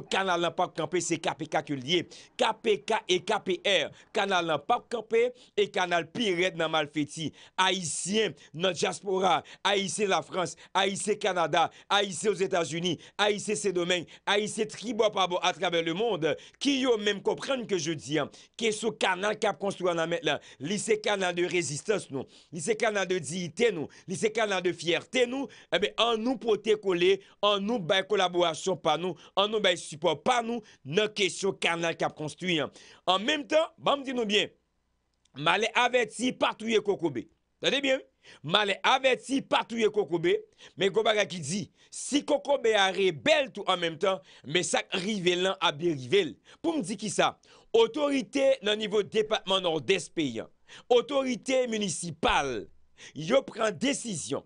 canal n'a pas campé, c'est KPK qui lié. KPK et KPR. canal n'a pas campé et canal Pirate dans Malfetti. Haïtien dans diaspora. Haïtien la France. Haïtien Canada. Haïtien aux États-Unis. Haïtien ses domaines. Haïtien tribo à travers le monde. Qui yo même comprendre que je dis. Hein, que ce canal qui a construit en là. Lycée canal de résistance nous. Lycée canal de dignité nous. Lycée canal de fierté nous. Eh en nous protéger, en nous bail collaboration par nous. En nous bail support pas nous dans la question canal cap construit. Hein. En même temps, bon, dis-nous bien, malé averti partout Kokobe. kokobé. Tendez bien? Malé averti partout Kokobe, mais Gobaga qui dit, si kokobé a rebelle tout en même temps, mais ça rive a à rivel. Pour me dire qui ça? Autorité au niveau département nord-est pays, hein. autorité municipale, yo prend décision.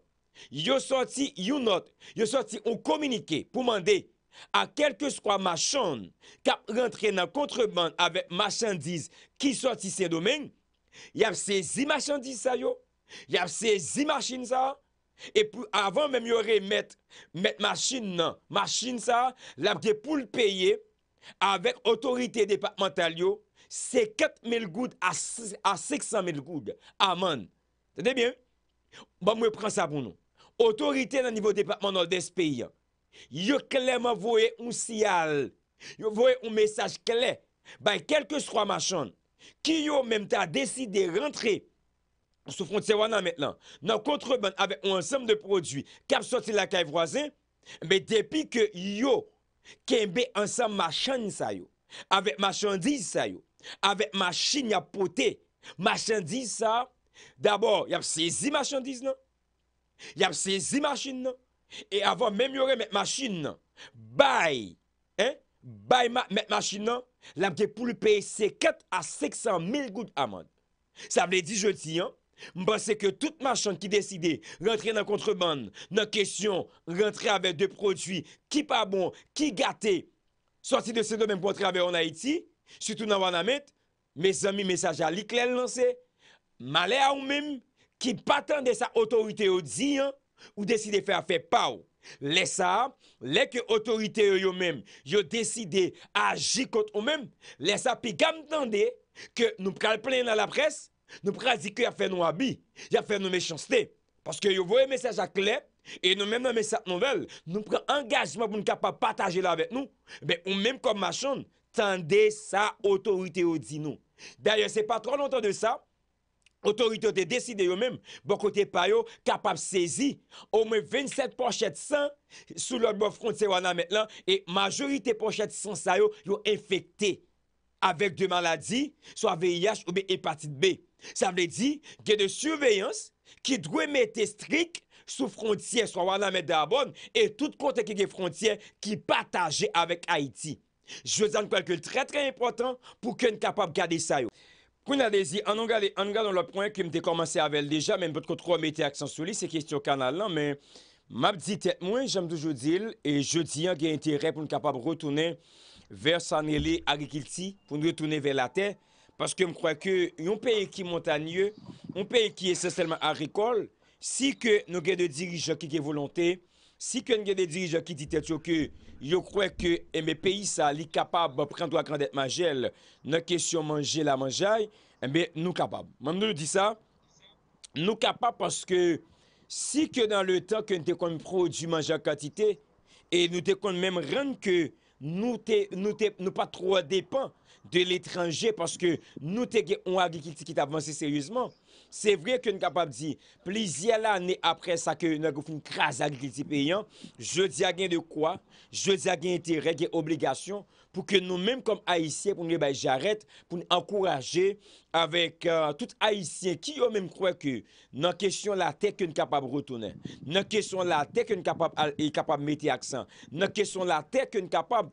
Yo sorti une note, yo sorti un communiqué pour demander a kelke skwa machan kap rentre nan kontreband avek machan diz ki soti se domen yav se zi machan diz sa yo yav se zi machin sa e pou avan men yore met machin nan machin sa, labge pou l'peye avek otorite departemental yo se 4.000 goud a 600.000 goud a man, tede bien ba bon, mwen pran sa pou nou otorite nan nivou departemental de spi ya yo kleman voye un siyal, yo voye un mesaj kle, bay kelke swa machan, ki yo menm ta deside rentre sou fronte sewa nan metlan, nan kontreban avek un ansam de prodwi kap soti la ka evroazen, be depi ke yo kenbe ansam machan sa yo, avek machan diz sa yo, avek machin yapote, machan diz sa, d'abor, yap sezi machan diz nan, yap sezi machin nan, E avan mèm yore mèk machin nan, bay, mèk machin nan, lan mke pou lupè se 4 a 600 mil gout amad. Sa mle di joti an, mba se ke tout machan ki deside rentre nan kontreband, nan kesyon rentre avè de prodwi, ki pa bon, ki gate, sorti de se do mèm pou rentre avè an Haiti, sütou nan wana mèt, mè zan mi mesaj alik lè lansè, male a ou mèm ki patande sa otorite ou di an. Ou deside fè a fè pa ou Lè sa, lè ki otorite yo yo mèm Yo deside a jikot ou mèm Lè sa pi gam tande Ke nou pral plè nan la pres Nou pral di ki a fè nou abi Ya fè nou mechanstè Paske yo voye mesaj ak lè E nou mèm nan mesaj nouvel Nou pral engajman pou nou kapap pataje la avèt nou Ben ou mèm kom machon Tande sa otorite yo di nou Dè yon se pa trol anton de sa autorité de décidé eux-mêmes, bon côté pas capable saisir au moins 27 pochettes sans sous l'autre bord frontière maintenant et majorité pochettes sans ça yo, yo avec deux maladies, soit VIH ou bien hépatite B. Ça veut dire que de surveillance qui doit mettre strict sous frontière soit wana d'abord et tout côté qui est frontière qui partagent avec Haïti. Je dis quelque chose très très important pour qu'on capable garder ça Kou nan dezi, an nga don lop point ki m dekomanse avel deja, men bot kotro a meti aksan souli se kistyo kanal nan, men map di tet mwen jem dojou dil, e jodi an gen intere pou n kapab rotoune ver san ele a gikil ti pou n retoune ver la ten, paske m kwa ke yon peye ki montagne, yon peye ki eseselman a rikol, si ke nou gen de dirijan ki gen volante, Si kwen gen de dirijan ki dit et yo ke yo kwe ke e me peyi sa li kapab prendwa kandet manjel nan kesyon manjel la manjay, ebe nou kapab. Man nou di sa, nou kapab paske si ke dan le ta kwen te kon pro di manjel katite, e nou te kon menm renke nou pa tro depan de l'etranje paske nou te gen ou agi ki dit avansi seryouzman, Se vre ke yon kapab di, plizye la ane apre sa ke yon nagou foun kras agriti pe yon, je di agen de kwa, je di agen ite regye obligasyon pou ke nou menm kom aisyen pou nou bej jaret, pou nou ankouraje avek tout aisyen ki yon menm kwa ke nan kesyon la tek ke yon kapab rotounen, nan kesyon la tek ke yon kapab meti aksan, nan kesyon la tek ke yon kapab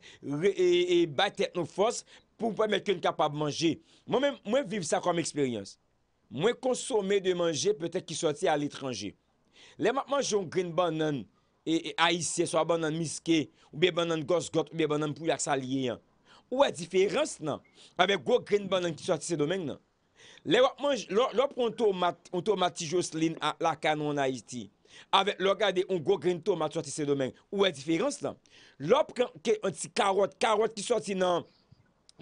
baten nou fos pou pou menm ke yon kapab manje. Mwen viv sa kom eksperyans. Mwen konsome de manje petèk ki soti al etranje. Le wap manje yon green banan e Aiti, e swa banan miske, ou be banan gosgot, ou be banan pouyak salye. Ou e diferans nan, avek go green banan ki soti se domen nan. Le wap manje, lop prontou matijous lin la kanon Aiti, avek logade yon go green tomat soti se domen. Ou e diferans nan, lop ke yon ti karot, karot ki soti nan,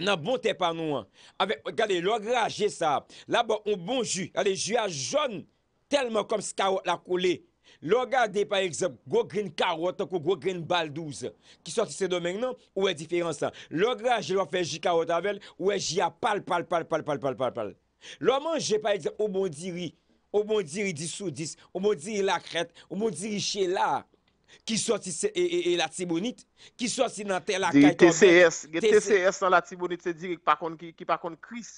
nan bon te pa nou Avec, regardez, là sa, e là bon, on bon ju, allez ju a jaune, tellement comme scarot la coulée. Regardez par exemple, gros green carotte ou gros green 12 qui sorti ce domaine non, ou est différence. dois l'on fait j carotte avec, ou est j'y a pal, pal, pal, pal, pal, pal, pal, pal. L'on mange par exemple, au bon diri, au bon diri 10 ou 10, au bon diri la crête, au bon diri chez là. Ki sot si e, e, e, la tibonit, ki sot si nan tel la kaiton. Gye TCS, gye TCS nan la tibonit se dirik pa kon ki pa kon kris.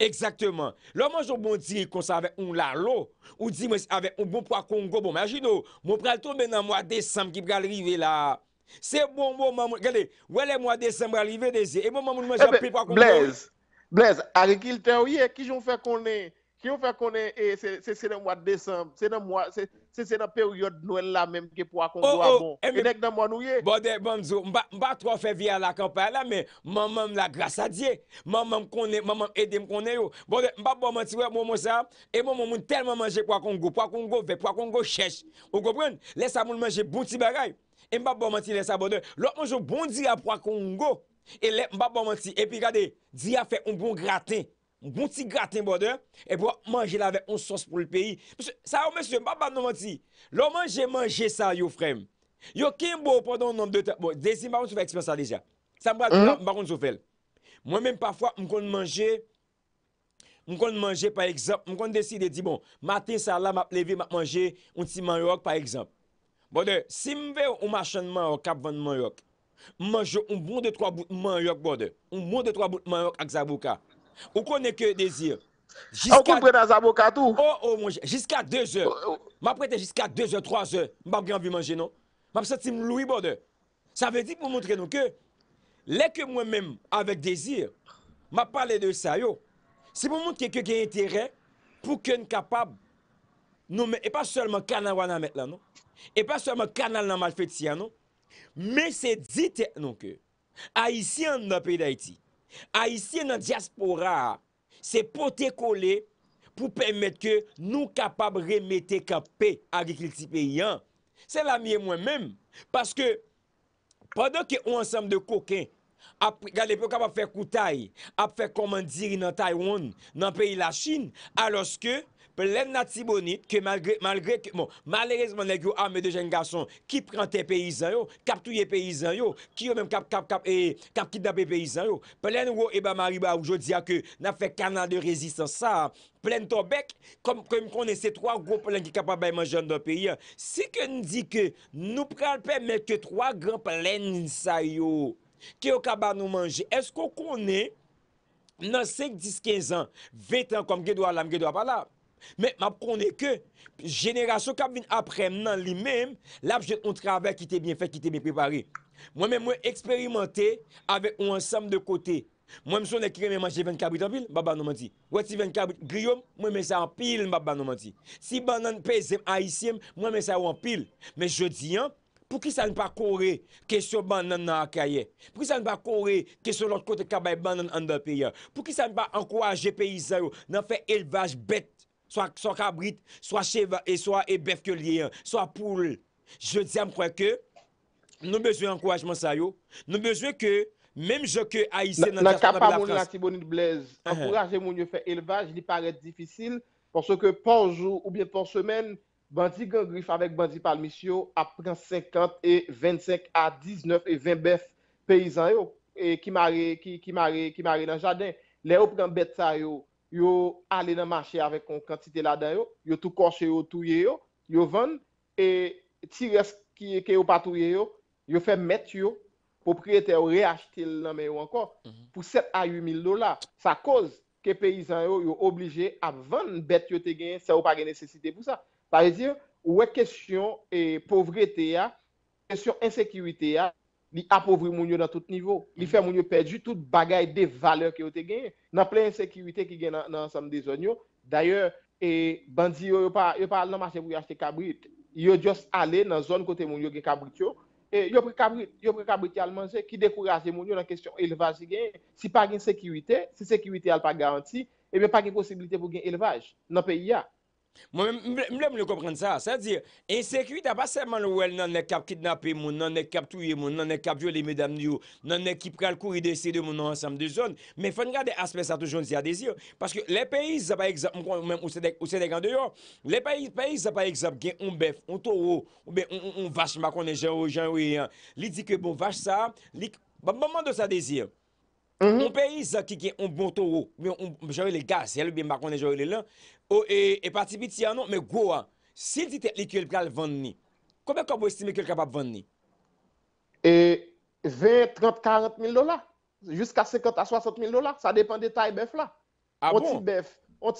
Eksakteman, lò man jò bon dirik kon sa avek un la lò, ou di men se avek un bon pwa kongo bon. Majino, moun pral to men nan mwa desem ki pral rive la. Se bon moun moun, gade, wè le mwa desem pral rive dezi, e moun moun moun moun moun jè apri pwa kongo. Ebe, Blaise, Blaise, ari ki lte ou ye, ki joun fe konen? Ki ou fe konen e, se se nan mwa december, se se nan pe ou yot noel la menm ke Pwa Kongo oh, oh, a bon. E nek nan mwa nouye. Bode, mba bon, mzou, mba mba tro fe via la kampay la men, mman mman la grasadye, mman mman konen, mman mman edem konen yo. Bode, mba mba bon manti wè mwomo sa, e mwomo moun telman manje Pwa Kongo, Pwa Kongo ve Pwa Kongo chesh. Ou go pren, lesa moun manje bon ti bagay, e mba mba manti lesa bode. Lò mman joun bon, bon di a Pwa Kongo, e lè mba mba manti, e pi gade, di a fe un bon gratin. Mboun ti gaten bode, e bwa manje la ve yon sos pou l peyi. Sa ou men se mbaba nan man ti. Lò manje manje sa yon frem. Yo ken bo pwede yon nom de te... Bo, desi mba kon sou fe ekspansal deja. Sa mba kon sou fel. Mwen men pwafwa mkon manje, mkon manje pa ekzap, mkon desi de di bon. Matin sa la ma plevi ma manje yon ti manyok pa ekzap. Bode, si mbe ou machanman o kap van manyok, mmanje yon bon de troa bout manyok bode, yon bon de troa bout manyok ak zavouka. Ou connaît que désir. Ah, jusqu'à... Oh, oh, mon Jusqu'à 2 heures. M'a prête jusqu'à 2 heures, 3 heures. M'a pas manger, non? M'a senti Louis Ça veut dire pour montrer nous que, les que moi-même, avec désir, m'a parlé de ça, C'est pour montrer que intérêt pour capable nous et pas seulement canal wana mettre là non et pas seulement canal dans non mais c'est dit non que haïtien dans pays d'Haïti A isye nan diaspora, se pote kole pou pemet ke nou kapab remete kap pe agi kil ti pe yon. Se la miye mwen menm, paske padan ke ou ansam de kokin, ap gade pou kap ap fè koutay, ap fè komandiri nan Taiwan, nan peyi la Chine, aloske, plen nati bonit, ke malgre, malgre, bon, malreze man ek yo ame de jen gason, ki prante peyi zan yo, kap touye peyi zan yo, ki yo men kap, kap, kap, e, kap kit dap e peyi zan yo, plen yo eba mari ba oujou diya ke na fè kanal de rezistan sa, plen to bek, kom prem konen se 3 gro plen ki kap ap bay man jen dan peyi, se ke nou di ke nou pral pe men ke 3 gro plen sa yo, qui au kaba nous manger est-ce qu'on connaît dans 5 10 15 ans 20 ans comme gédo la gédo pas là mais m'a connaît que génération qui vient après nan li même j'ai un travail qui était bien fait qui était bien préparé moi même moi expérimenté avec un ensemble de côté moi même son écrit même manger 24 en pile baba nous menti ouais si 24 guillaume moi même ça en pile baba nous menti si banane pèse haïtien moi même ça en pile mais je dis hein, pou ki sa n'pa kore kesyo ban nan akaye, pou ki sa n'pa kore kesyo lont kote kabay ban nan andapye, pou ki sa n'pa ankwaje peyi sa yo nan fe elvaj bet, swa kabrit, swa cheva, e swa ebef ke liye, swa poul. Je diyan mkwen ke, nou bezwe ankwaje man sa yo, nou bezwe ke, menm jo ke aise nan japon nan belakans. Naka pa moun la Tibonit Blaise, ankwaje moun yo fe elvaj li paret difisil, pou se ke panjou ou bien panjou menn, Bandi gangrif avek bandi palmis yo apren 50 e 25 a 19 e 20 bef peyizan yo. E ki mare, ki mare, ki mare nan jaden. Le yo pren bet sa yo, yo ale nan mache avek kon kantite la dan yo. Yo tou koshe yo, touye yo, yo ven. E ti res ki yo patouye yo, yo fe met yo. Popriyete yo reachete nan men yo ankon. Pou 7 a 8 mil do la, sa koz. ke peyizan yo yo oblije avan bet yo te genye se yo pa genye nesesite pou sa. Pari diyo, wek kesyon e povrete ya, kesyon ensekirite ya, li apovri moun yo nan tout nivou. Li fe moun yo perdi tout bagay de valeur ki yo te genye. Nan ple ensekirite ki genye nan ansam de zon yo. Daye yo, e bandi yo yo pa al nan marchen pou yache kabrit, yo just ale nan zon kote moun yo genye kabrit yo, E, yo prekabriti al manje ki dekourase moun yo nan kestyon elevaj gen, si pa gen sekirite, si sekirite al pa garanti, ebe pa gen posibilite pou gen elevaj nan peyi ya. Mwen mlem lè kompren sa, sa di, ensekwi ta pa seman lè wèl nan lè kap kidnapè moun, nan lè kap touye moun, nan lè kap jòlè mèdame diyo, nan lè ki pral kouri de sèdè moun nan ansam de zon, mwen fè nga de aspe sa toujoun zi a dizir, paske lè peyi zaba egzab, mwen mwen mwen ou sèdèk an deyon, lè peyi zaba egzab gen ou bef, ou toro, ou be ou vache makonè jè ou jè ou yè, li di ke bon vache sa, li, ba mwen mwen do sa dizir. Mpè mm-hmm. yi zan kike yon bontoro, jore le gaz, yalou bie mbakone jore le lan, ou e, e pati biti anon, me gwo an, sil ti teknik yon pral vande ni, komè kwa bo estime ki yon kapap vande ni? E 20, 30, 40 mil dola, jusqu'a 50, 60 mil dola, sa depen detay bef la. A bon? On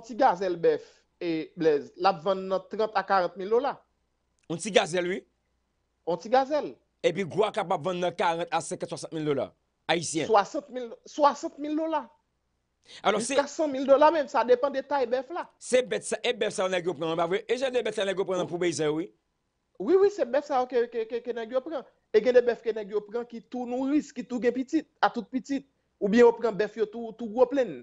ti gazel bef, e blez, la vande nan 30, 40 mil dola. On ti gazel yi? On ti gazel. E pi gwo an kapap vande nan 40, 50, 60 mil dola? haïtien. 60 000 dollars. Alors c'est 400 000 dollars même, ça dépend des tailles bœuf là. C'est bête ça, et bœuf ça on a prend, pas bah vrai? Et j'ai des bêtes ça on a prend pour baiser oui. Oui oui, c'est bœuf ça que que que que prend. Et que les a des bœufs que nèg prend qui tout nourrisse qui tout petit, à toute petite ou bien on prend bœuf tout tout gros plein.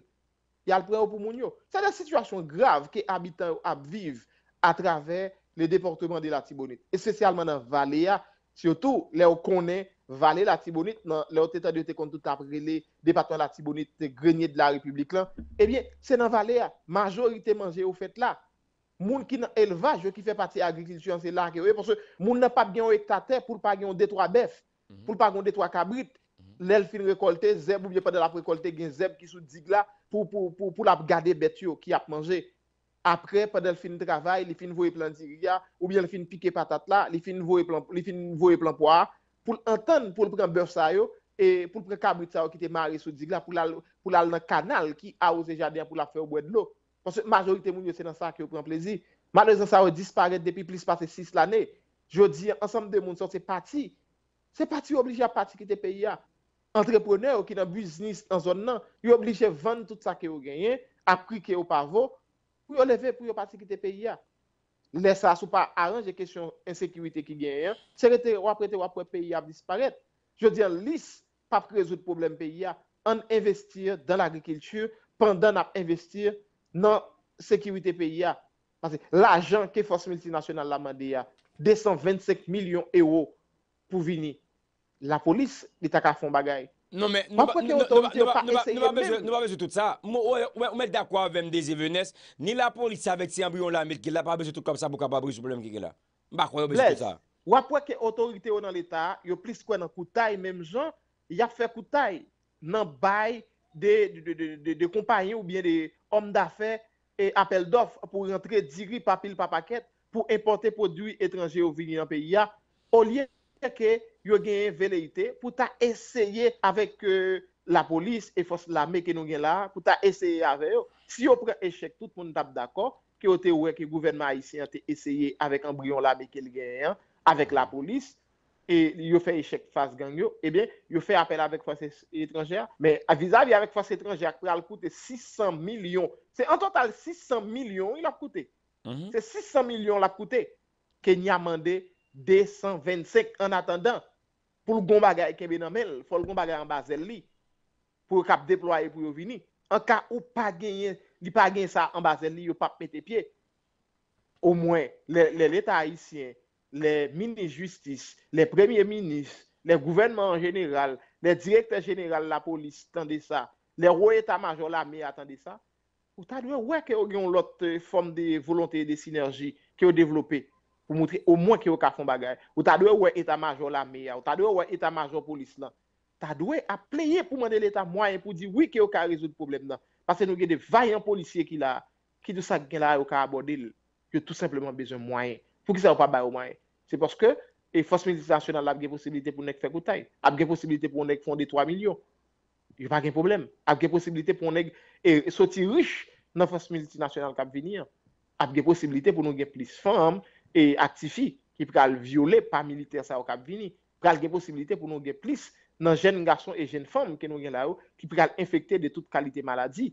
Il a le prend pour moun yo. C'est une situation grave que habitants vivent à travers le département de la Tibonite, et spécialement dans vallée surtout là où connaît Vale la Tibonit nan leot etat de te kontout aprele de patan la Tibonit te grenye de la republik lan, ebyen, se nan vale a, majorite manje ou fet la. Moun ki nan elvaj, yo ki fe pati agriklisyon se lak ewe, pou se moun nan pap gen yon ekater pou l pa gen yon detro a bef, pou l pa gen yon detro a kabrit, l el fin rekolte zeb ou byen padel ap rekolte gen zeb ki sou digla pou l ap gade betyo ki ap manje. Apre, padel fin travay, li fin voye plan diriga, ou byen fin pike patat la, li fin voye plan poa, pou l enten pou l pren bursa yo e pou l prekabrit sa yo ki te mare sou digla pou l al nan kanal ki a ou se jade ya pou la fe ou bwen lo. Ponsen, majorite moun yo se nan sa ki yo pren plezi. Manoè zan sa yo disparet depi plis pase 6 l ane. Jodi, ansam de moun san se pati. Se pati yo oblije a pati ki te pe ya. Antrepreneur ki nan biznis an zon nan, yo oblije vande tout sa ki yo genyen, apri ki yo pavo, pou yo leve pou yo pati ki te pe ya. Lè sa sou pa aranjè kèsyon en sekwite ki gen yè. Tse rete wap rete wap wè peyi ap disparet. Je diyan lis pa prezout problem peyi ap an investir dan l'agrikiltur pandan ap investir nan sekwite peyi ap. L'ajan ke fos multinasyonal la mande ya 225 milyon euro pou vini. La polis li taka fon bagay. Non men, nou pa bejou tout sa. Mwen mwen d'akwa avèm de zi venès, ni la pou li sa vek si anbiyon la, met ki la pa bejou tout kom sa pou ka pa brejou blèm ki ke la. Mwen pa kwen yo bejou tout sa. Ou apwe ke otorite yo nan l'Etat, yo plis kwen an koutay, menm jò, ya fè koutay nan bay de kompanyen ou bien de om da fè e apel dof pou rentre diri papil pa pakèt pou importe podoui etranje ou vini nan peyi. Ya, o liye kè ke yo genye veleite pou ta esyeye avek euh, la polis e fos la meke nou gen la, pou ta esyeye ave yo, si yo pren eshek tout moun tab d'akor, ki yo te ouwe ki gouverne ma isyeye te esyeye avek an bryon la meke li genye, avek la polis e yo fe eshek fos gang yo e bien, yo fe apel avek fos etranjè me avizavi avek fos etranjè pou al koute 600 milyon se an total 600 milyon il ap koute, se 600 milyon l ap koute, ke nye amande 225 en atendan pou l'gon bagay kebe nan mel, pou l'gon bagay an bazel li, pou yon kap deploye pou yon vini, an ka ou pa genye, li pa genye sa an bazel li, yon pa pete pie, ou mwen, lè l'Etat Haitien, lè Ministre de Justice, lè Premier Ministre, lè Gouvernement Général, lè Direkteur Général la Police, tande sa, lè Roi Etat-Major la Mie, tande sa, ou tade wè kè ou gen yon lote fòm de volonté de sinerji kè ou devlopé? pou moutre au mwen ki yo ka fon bagay. Ou ta dwe wè Eta Majon la meya, ou ta dwe wè Eta Majon polis nan. Ta dwe ap pléye pou mwende l'Eta mwayen pou di wè ki yo ka rezout poublem nan. Pase nou gen de vayan polisye ki la, ki dou sa gen la yo ka abodele, yo tout sepleman bezon mwayen. Fou ki sa wap ap bayo mwayen. Se porske, e Fos Militi Nationale ap gen posibilite pou nek fekoutay. Ap gen posibilite pou nek fonde 3 milyon. Yo pa gen problem. Ap gen posibilite pou nek e soti rich nan Fos Militi Nationale kap venir. Ap gen posibil E aktifi ki pou kal viole pa militer sa wakab vini. Kal gen posibilite pou nou gen plis nan jen gason e jen fom ke nou gen la ou ki pou kal infekte de tout kalite maladi.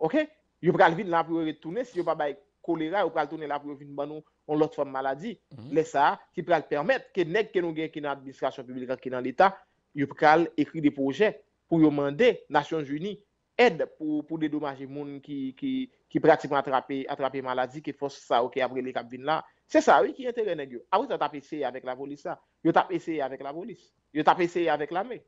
Ok? Yo pou kal vin la pou re-toune si yo pa bay kolera ou pou kal toune la pou re-toune banou on lot fom maladi. Mhm. Le sa, ki pou kal permette ke nek ke nou gen ki nan administrasyon publika ki nan l'Etat, yo pou kal ekri de proje pou yo mande Nasyon Jouni. Ed pou dedomaje moun ki pratikman atrapi malazi, ki fos sa ou ki apre li kabin la. Se sa, wik yon teren e gyon. A wis yo tap eseye avèk la polis sa. Yo tap eseye avèk la polis. Yo tap eseye avèk la mè.